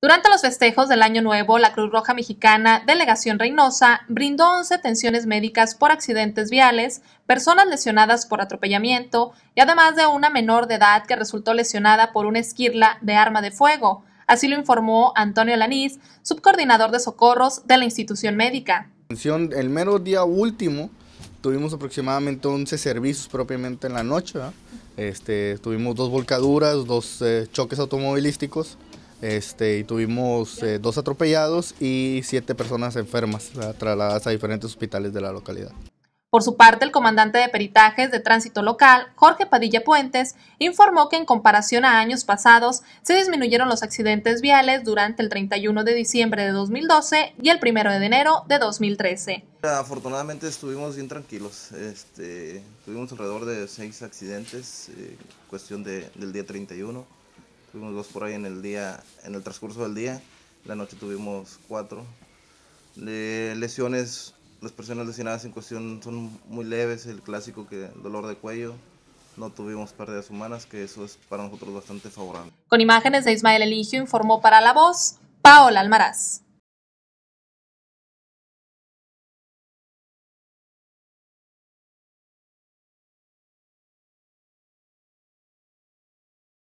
Durante los festejos del Año Nuevo, la Cruz Roja Mexicana, Delegación Reynosa, brindó 11 atenciones médicas por accidentes viales, personas lesionadas por atropellamiento y además de una menor de edad que resultó lesionada por una esquirla de arma de fuego. Así lo informó Antonio Laniz, subcoordinador de socorros de la institución médica. El mero día último tuvimos aproximadamente 11 servicios propiamente en la noche. Este, tuvimos dos volcaduras, dos eh, choques automovilísticos este, y tuvimos eh, dos atropellados y siete personas enfermas trasladadas a diferentes hospitales de la localidad. Por su parte, el comandante de peritajes de tránsito local, Jorge Padilla Puentes, informó que en comparación a años pasados se disminuyeron los accidentes viales durante el 31 de diciembre de 2012 y el 1 de enero de 2013. Afortunadamente estuvimos bien tranquilos. Este, tuvimos alrededor de seis accidentes, en eh, cuestión del día 31. Tuvimos dos por ahí en el día, en el transcurso del día. La noche tuvimos cuatro. De lesiones, las personas lesionadas en cuestión son muy leves, el clásico que dolor de cuello. No tuvimos pérdidas humanas, que eso es para nosotros bastante favorable. Con imágenes de Ismael Eligio informó para La Voz, Paola Almaraz.